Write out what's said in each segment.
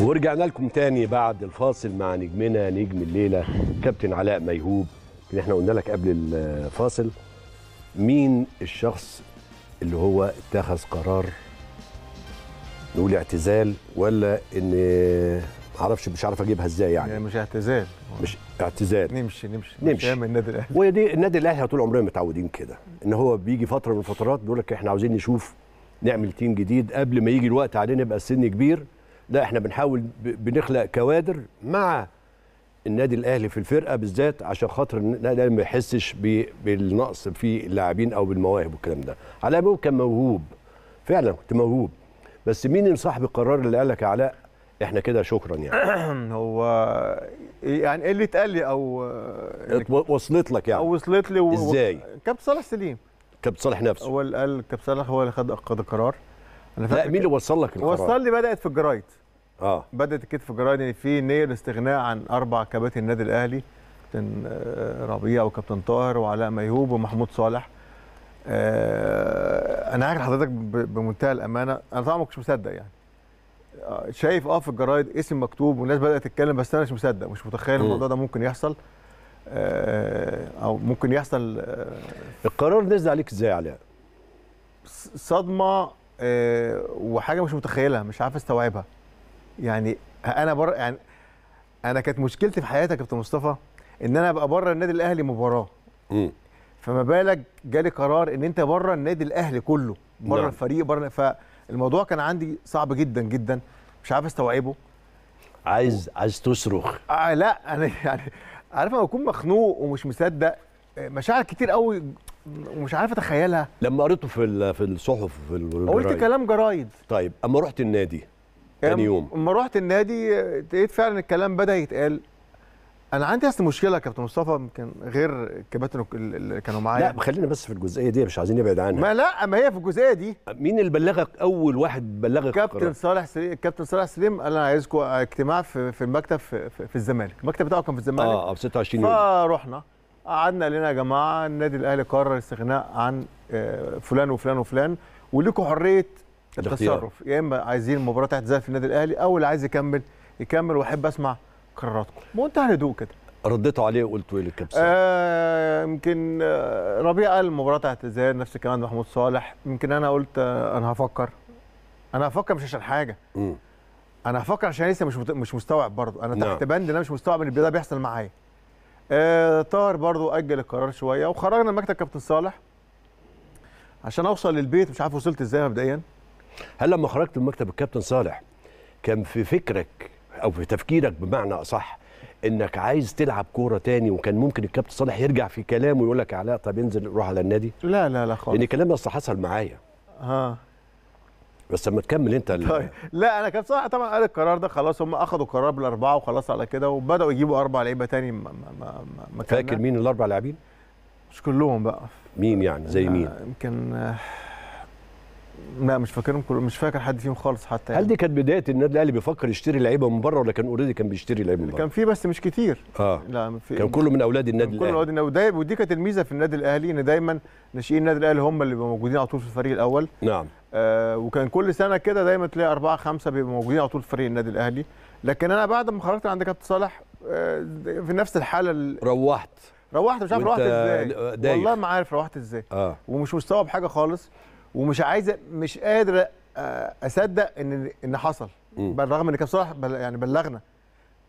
ورجعنا لكم تاني بعد الفاصل مع نجمنا نجم الليله كابتن علاء ميهوب اللي احنا قلنا لك قبل الفاصل مين الشخص اللي هو اتخذ قرار نقول اعتزال ولا ان معرفش مش عارف اجيبها ازاي يعني. يعني مش اعتزال مش اعتزال نمشي نمشي نمشي من النادي الاهلي وهي دي النادي الاهلي طول عمرنا متعودين كده ان هو بيجي فتره من الفترات بيقول لك احنا عاوزين نشوف نعمل تيم جديد قبل ما يجي الوقت علينا يبقى السن كبير لا احنا بنحاول بنخلق كوادر مع النادي الاهلي في الفرقه بالذات عشان خاطر النادي ما يحسش بالنقص في اللاعبين او بالمواهب والكلام ده علاء ابو كان موهوب فعلا كنت موهوب بس مين اللي صاحب القرار اللي قال لك علاء احنا كده شكرا يعني هو يعني ايه اللي اتقال لي او إيه وصلت لك يعني او وصلت لي و... ازاي كابتن صالح سليم كابتن صالح نفسه هو اللي قال كابتن صالح هو اللي خد القرار انا لا مين اللي وصل لك القرار وصل لي بدات في الجرايد اه بدات الكتف الجرايد ان في نيه الاستغناء عن اربع كباتن النادي الاهلي كابتن آه، ربيع وكابتن طاهر وعلاء ميهوب ومحمود صالح آه، انا عارف حضرتك بمنتهى الامانه انا طبعا ما كنتش مصدق يعني آه، شايف اه في الجرايد اسم مكتوب والناس بدات تتكلم بس انا مش مصدق مش متخيل الموضوع ده ممكن يحصل او ممكن يحصل القرار نزل عليك ازاي علاء صدمه وحاجه مش متخيلها مش عارف استوعبها يعني انا بره يعني انا كانت مشكلتي في حياتي يا كابتن مصطفى ان انا ابقى بره النادي الاهلي مباراه امم فما بالك جالي قرار ان انت بره النادي الاهلي كله بره نعم. الفريق بره فالموضوع كان عندي صعب جدا جدا مش عارف استوعبه عايز و... عايز تصرخ آه لا انا يعني عارف لما اكون مخنوق ومش مصدق مشاعر كتير قوي ومش عارف اتخيلها لما قريته في في الصحف في الجرايد قلت كلام جرايد طيب اما رحت النادي تاني يوم اما رحت النادي لقيت فعلا الكلام بدا يتقال انا عندي اصل مشكله يا كابتن مصطفى يمكن غير الكباتن اللي كانوا معايا لا خلينا بس في الجزئيه دي مش عايزين نبعد عنها ما لا ما هي في الجزئيه دي مين اللي بلغك اول واحد بلغك كابتن صالح سليم كابتن صالح سليم قال انا عايزكم اجتماع في, في المكتب في, في, في الزمالك المكتب بتاعه كان في الزمالك اه, آه، في 26 يوم فرحنا قعدنا لنا يا جماعه النادي الاهلي قرر الاستغناء عن آه، فلان وفلان وفلان ولكم حريه التصرف يا اما عايزين المباراه تحت في النادي الاهلي او اللي عايز يكمل يكمل واحب اسمع قراراتكم منتهى الهدوء كده رديتوا عليه وقلتوا ايه للكابتن آه يمكن آه، ربيع قال المباراه اعتزال نفس كمان محمود صالح يمكن انا قلت آه، انا هفكر انا هفكر مش عشان حاجه م. انا هفكر عشان لسه مش مش مستوعب برضه انا نعم. تحت بند ان انا مش مستوعب ان ده بيحصل معايا آه طاهر برضه اجل القرار شويه وخرجنا من مكتب كابتن صالح عشان اوصل للبيت مش عارف وصلت ازاي مبدئيا هل لما خرجت من مكتب الكابتن صالح كان في فكرك او في تفكيرك بمعنى اصح انك عايز تلعب كوره تاني وكان ممكن الكابتن صالح يرجع في كلامه ويقول لك علاء طب انزل روح على النادي لا لا لا خالص لان الكلام ده اصل حصل معايا ها بس لما تكمل انت طيب لا انا كان صالح طبعا قال القرار ده خلاص هم اخذوا قرار بالاربعه وخلاص على كده وبداوا يجيبوا اربع لعيبه تاني ما ما ما فاكر مين الاربع لاعبين؟ مش كلهم بقى مين يعني زي آه، مين؟ يمكن آه، لا مش فاكرهم كل مش فاكر حد فيهم خالص حتى يعني. هل دي يعني. كانت بدايه النادي الاهلي بيفكر يشتري لعيبه من بره ولا كان اوريدي كان بيشتري لعيبه من بره؟ كان في بس مش كتير اه لا في كان كله من اولاد النادي الاهلي كله اولاد النادي ودي كانت الميزه في النادي الاهلي ان دايما ناشئين النادي الاهلي هم اللي بيبقوا موجودين على طول في الفريق الاول نعم آه وكان كل سنه كده دايما تلاقي اربعه خمسه بيبقوا موجودين على طول في فريق النادي الاهلي لكن انا بعد ما خرجت عند كابتن صالح آه في نفس الحاله روحت روحت مش عارف روحت ازاي دايف. والله ما عارف روحت ازاي آه. ومش مستوعب حاجه خالص ومش عايز مش قادر آه، اصدق ان ان حصل بالرغم ان كابتن صلاح بل يعني بلغنا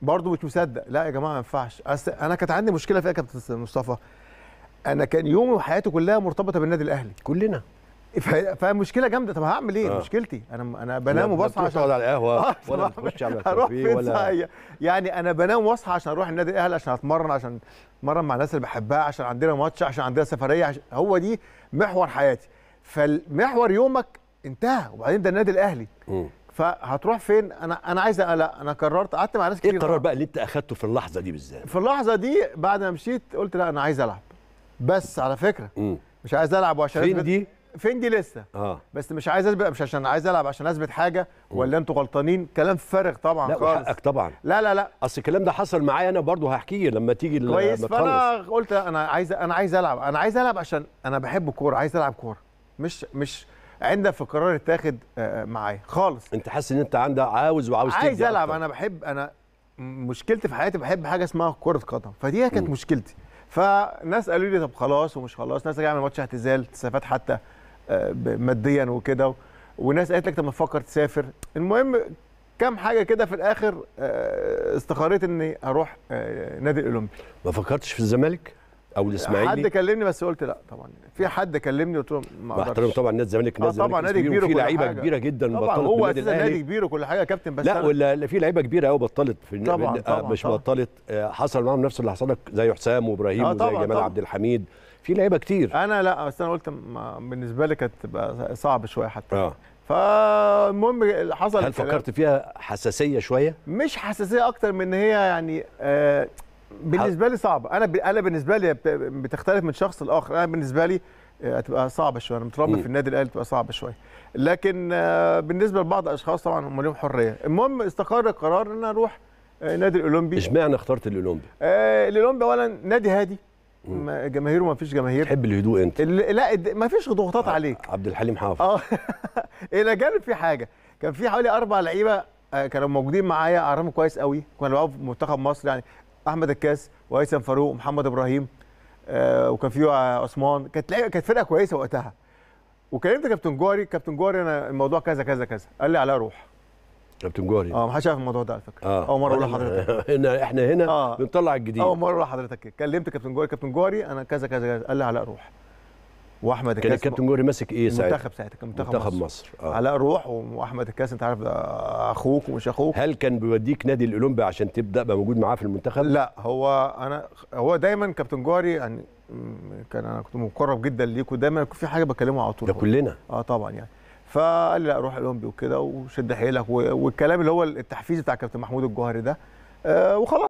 برضه مش مصدق لا يا جماعه ما ينفعش انا كانت عندي مشكله في ايه يا كابتن مصطفى انا كان يومي وحياتي كلها مرتبطه بالنادي الاهلي كلنا فمشكله جامده طب هعمل ايه آه. مشكلتي انا انا بنام وبصحى عشان اقعد على القهوه آه ولا اخش على الكافيه ولا هي. يعني انا بنام واصحى عشان اروح النادي الاهلي عشان اتمرن عشان اتمرن مع الناس اللي بحبها عشان عندنا ماتش عشان عندنا سفريه عشان هو دي محور حياتي فالمحور يومك انتهى وبعدين ده النادي الاهلي فهتروح فين انا انا عايز لا انا قررت قعدت مع ناس إيه كتير ايه القرار بقى اللي انت اخدته في اللحظه دي بالذات في اللحظه دي بعد ما مشيت قلت لا انا عايز العب بس على فكره مم. مش عايز العب وعشان فين دي فين دي لسه اه بس مش عايز اثبت مش عشان عايز العب عشان اثبت حاجه ولا انتوا غلطانين كلام فارغ طبعا لا خالص حقك طبعا لا لا لا اصل الكلام ده حصل معايا انا برضه هحكيه لما تيجي كويس فانا قلت انا عايز انا عايز العب انا عايز العب عشان انا بحب الكوره عايز العب كوره مش مش عند في قرار اتاخد آه، آه، معايا خالص انت حاسس ان انت عندك عاوز وعاوز عايز العب انا بحب انا مشكلتي في حياتي بحب حاجه اسمها كره قدم فدي كانت مشكلتي فناس قالوا لي طب خلاص ومش خلاص ناس هتعمل ماتش اعتزال استفاد حتى آه، ماديا وكده وناس قالت لك طب ما تفكر تسافر المهم كام حاجه كده في الاخر استقريت اني اروح نادي الاولمبي ما فكرتش في الزمالك او الاسماعيلي حد كلمني بس قلت لا طبعا في حد كلمني قلت له ما اقدرش طبعا آه، نادي الزمالك نادي الزمالك طبعا نادي كبير وفي لعيبه كبيره جدا بطلت هو اساسا نادي كبير وكل حاجه يا كابتن بس لا ولا في لعيبه كبيره قوي بطلت في طبعا, آه، طبعًا مش طبعًا بطلت آه، حصل معاهم نفس اللي حصل لك زي حسام وابراهيم آه وزي جمال عبد الحميد في لعيبه كتير انا لا بس انا قلت بالنسبه لي كانت تبقى صعب شويه حتى آه. فالمهم اللي حصل هل فكرت فيها حساسيه شويه مش حساسيه اكتر من هي يعني آه بالنسبه لي صعبه انا انا بالنسبه لي بتختلف من شخص لاخر انا بالنسبه لي آه، هتبقى صعبه شويه انا متربي في النادي الاهلي تبقى صعبه شويه لكن آه، بالنسبه لبعض الاشخاص طبعا هم لهم حريه المهم استقر القرار ان انا اروح آه، النادي الاولمبي اشمعنى اخترت الاولمبي الاولمبي اولا نادي هادي جماهيره ما فيش جماهير تحب الهدوء انت لا ما فيش ضغوطات عليك عبد الحليم حافظ اه الى جانب في حاجه كان في حوالي اربع لعيبه كانوا موجودين معايا اعرفهم كويس قوي كانوا بيلعبوا في منتخب مصر يعني احمد الكاس وهيثم فاروق ومحمد ابراهيم آه وكان فيه عثمان كانت كانت فرقه كويسه وقتها وكلمت كابتن جوهري كابتن جوهري انا الموضوع كذا كذا كذا قال لي عليها روح كابتن جوهري اه ما حدش عارف الموضوع ده على فكره آه. اول مره اقول لحضرتك هنا احنا هنا آه. بنطلع الجديد اول مره اقول لحضرتك كلمت كابتن جوهري كابتن جوهري انا كذا كذا كذا قال لي عليها روح واحمد الكاس كان الكابتن جوهري ماسك ايه ساعتها؟ منتخب ساعتها كان منتخب, منتخب مصر, مصر. آه. علاء روح واحمد الكاس انت عارف اخوك ومش اخوك هل كان بيوديك نادي الاولمبي عشان تبدا بقى موجود معاه في المنتخب؟ لا هو انا هو دايما كابتن جوهري يعني كان انا كنت مقرب جدا ليك ودايما في حاجه بكلمه على طول ده كلنا اه طبعا يعني فقال لي لا روح الاولمبي وكده وشد حيلك والكلام اللي هو التحفيز بتاع كابتن محمود الجوهري ده آه وخلاص